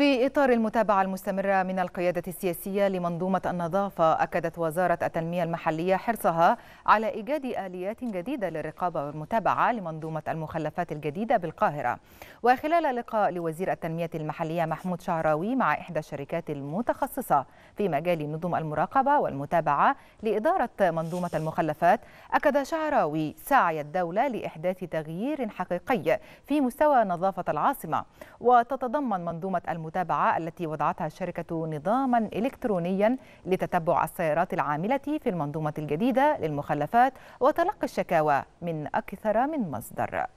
في إطار المتابعة المستمرة من القيادة السياسية لمنظومة النظافة أكدت وزارة التنمية المحلية حرصها على إيجاد آليات جديدة للرقابة والمتابعة لمنظومة المخلفات الجديدة بالقاهرة وخلال لقاء لوزير التنمية المحلية محمود شعراوي مع إحدى الشركات المتخصصة في مجال نظم المراقبة والمتابعة لإدارة منظومة المخلفات أكد شعراوي سعي الدولة لإحداث تغيير حقيقي في مستوى نظافة العاصمة وتتضمن منظومة المتابعة المتابعة التي وضعتها الشركة نظاما إلكترونيا لتتبع السيارات العاملة في المنظومة الجديدة للمخلفات وتلقي الشكاوى من أكثر من مصدر